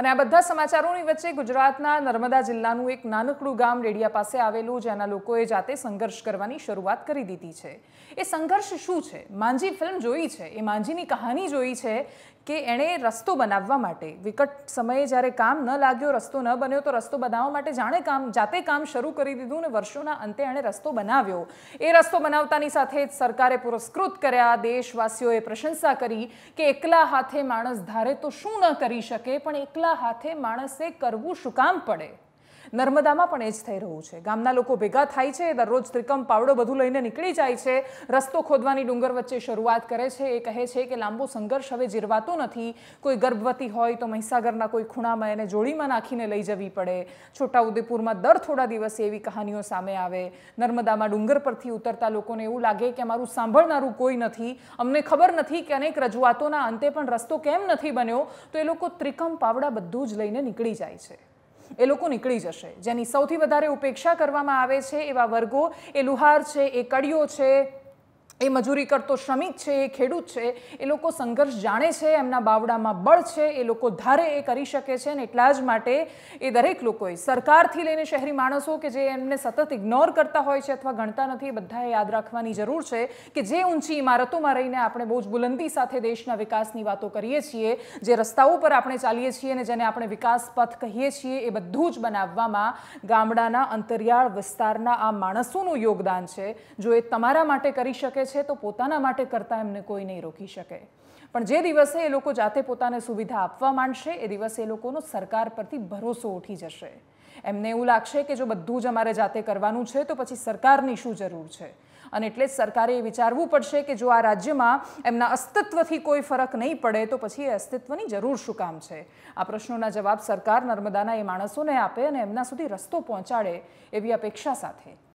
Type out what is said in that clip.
અને આ બધા સમાચારોની વચ્ચે ગુજરાતના નર્મદા જિલ્લાનું એક નાનકડું ગામ રેડિયા પાસે આવેલું જેના લોકોએ જાતે સંઘર્ષ કરવાની શરૂઆત કરી દીધી છે એ સંઘર્ષ શું છે માંજી ફિલ્મ જોઈ છે એ માંજીની કહાની જોઈ છે કે એણે રસ્તો બનાવવા માટે વિકટ સમયે જ્યારે કામ ન લાગ્યો રસ્તો ન બન્યો તો રસ્તો બનાવવા માટે જાણે કામ જાતે કામ શરૂ કરી દીધું ને વર્ષોના અંતે એણે રસ્તો બનાવ્યો એ રસ્તો બનાવતાની સાથે જ સરકારે પુરસ્કૃત કર્યા દેશવાસીઓએ પ્રશંસા કરી કે એકલા હાથે માણસ ધારે તો શું ન કરી શકે પણ એકલા હાથે માણસે કરવું શું કામ પડે નર્મદામાં પણ એ જ થઈ રહ્યું છે ગામના લોકો ભેગા થાય છે દરરોજ ત્રિકમ પાવડો બધું લઈને નીકળી જાય છે રસ્તો ખોદવાની ડુંગર વચ્ચે શરૂઆત કરે છે એ કહે છે કે લાંબો સંઘર્ષ હવે જીરવાતો નથી કોઈ ગર્ભવતી હોય તો મહીસાગરના કોઈ ખૂણામાં એને જોડીમાં નાખીને લઈ જવી પડે છોટાઉદેપુરમાં દર થોડા દિવસે એવી કહાનીઓ સામે આવે નર્મદામાં ડુંગર પરથી ઉતરતા લોકોને એવું લાગે કે અમારું સાંભળનારું કોઈ નથી અમને ખબર નથી કે અનેક રજૂઆતોના અંતે પણ રસ્તો કેમ નથી બન્યો તો એ લોકો ત્રિકમ પાવડા બધું જ લઈને નીકળી જાય છે એ લોકો નીકળી જશે જેની સૌથી વધારે ઉપેક્ષા કરવામાં આવે છે એવા વર્ગો એ લુહાર છે એ કડીઓ છે એ મજૂરી કરતો શ્રમિક છે એ ખેડૂત છે એ લોકો સંઘર્ષ જાણે છે એમના બાવડામાં બળ છે એ લોકો ધારે એ કરી શકે છે અને એટલા જ માટે એ દરેક લોકોએ સરકારથી લઈને શહેરી માણસો કે જે એમને સતત ઇગ્નોર કરતા હોય છે અથવા ગણતા નથી એ બધાએ યાદ રાખવાની જરૂર છે કે જે ઊંચી ઇમારતોમાં રહીને આપણે બહુ જ બુલંદી સાથે દેશના વિકાસની વાતો કરીએ છીએ જે રસ્તાઓ પર આપણે ચાલીએ છીએ અને જેને આપણે વિકાસ પથ કહીએ છીએ એ બધું જ બનાવવામાં ગામડાના અંતરિયાળ વિસ્તારના આ માણસોનું યોગદાન છે જો એ તમારા માટે કરી શકે છે તો પોતાના માટે કરતા એમને કોઈ નહીં રોકી શકે પણ જે દિવસે એ લોકો જાતે પોતાને સુવિધા આપવા માંડશે એ દિવસે એ લોકોનો સરકાર પરથી ભરોસો ઉઠી જશે એમને એવું લાગશે કે જો બધું જ અમારે જાતે કરવાનું છે તો પછી સરકારની શું જરૂર છે અને એટલે જ સરકારે એ વિચારવું પડશે કે જો આ રાજ્યમાં એમના અસ્તિત્વથી કોઈ ફરક નહીં પડે તો પછી એ અસ્તિત્વની જરૂર શું કામ છે આ પ્રશ્નોના જવાબ સરકાર નર્મદાના એ માણસોને આપે અને એમના સુધી રસ્તો પહોંચાડે એવી અપેક્ષા સાથે